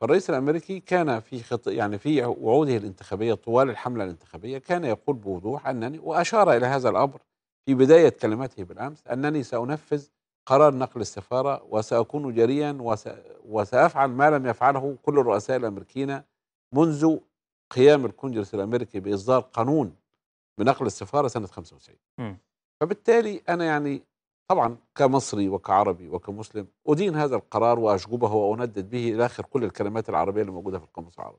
فالرئيس الامريكي كان في خط يعني في وعوده الانتخابيه طوال الحمله الانتخابيه كان يقول بوضوح انني واشار الى هذا الامر في بدايه كلمته بالامس انني سانفذ قرار نقل السفاره وساكون جريا وس... وسافعل ما لم يفعله كل الرؤساء الامريكيين منذ قيام الكونجرس الامريكي باصدار قانون بنقل السفاره سنه 95 م. فبالتالي انا يعني طبعا كمصري وكعربي وكمسلم أدين هذا القرار وأشجبه وأندد به إلى آخر كل الكلمات العربية اللي موجودة في القاموس العربي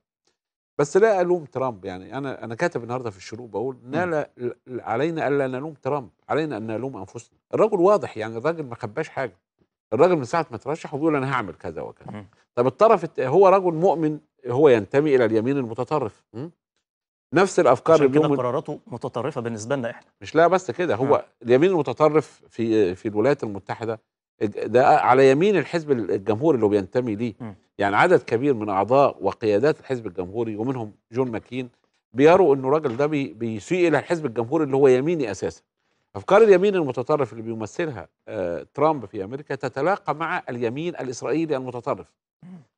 بس لا ألوم ترامب يعني أنا أنا كاتب النهاردة في الشروق بقول نال علينا ألا نلوم ترامب علينا أن نلوم أنفسنا الرجل واضح يعني الراجل ما خباش حاجة الراجل من ساعة ما ترشح وبيقول أنا هعمل كذا وكذا طب الطرف هو رجل مؤمن هو ينتمي إلى اليمين المتطرف نفس الافكار عشان كده قراراته متطرفه بالنسبه لنا احنا مش لا بس كده هو آه. اليمين المتطرف في في الولايات المتحده ده على يمين الحزب الجمهوري اللي بينتمي ليه م. يعني عدد كبير من اعضاء وقيادات الحزب الجمهوري ومنهم جون ماكين بيروا انه الراجل ده بيسيء الى الحزب الجمهوري اللي هو يميني اساسا افكار اليمين المتطرف اللي بيمثلها آه ترامب في امريكا تتلاقى مع اليمين الاسرائيلي المتطرف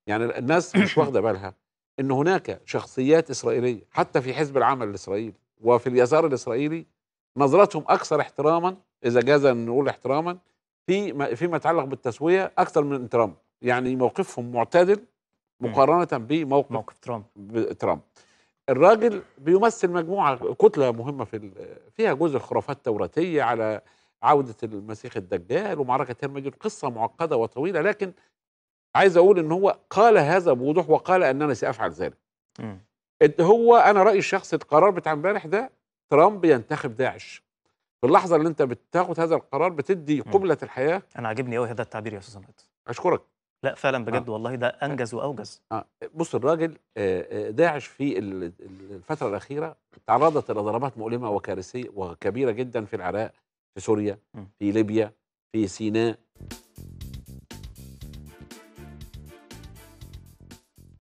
يعني الناس مش واخده بالها ان هناك شخصيات اسرائيليه حتى في حزب العمل الاسرائيلي وفي اليسار الاسرائيلي نظرتهم اكثر احتراما اذا جاز ان نقول احتراما في فيما يتعلق بالتسويه اكثر من ترامب يعني موقفهم معتدل مقارنه بموقف موقف ترامب ترامب الراجل بيمثل مجموعه كتله مهمه في فيها جزء خرافات توراتيه على عوده المسيح الدجال ومعركه هرمجر قصه معقده وطويله لكن عايز اقول ان هو قال هذا بوضوح وقال اننا سافعل ذلك هو انا رايي الشخصي القرار بتاع امبارح ده ترامب ينتخب داعش في اللحظه اللي انت بتاخد هذا القرار بتدي قبله الحياه انا عاجبني قوي هذا التعبير يا استاذ اشكرك لا فعلا بجد آه. والله ده انجز واوجز آه. بص الراجل آه، آه، داعش في الفتره الاخيره تعرضت لضربات مؤلمه وكارثيه وكبيره جدا في العراق في سوريا في ليبيا في سيناء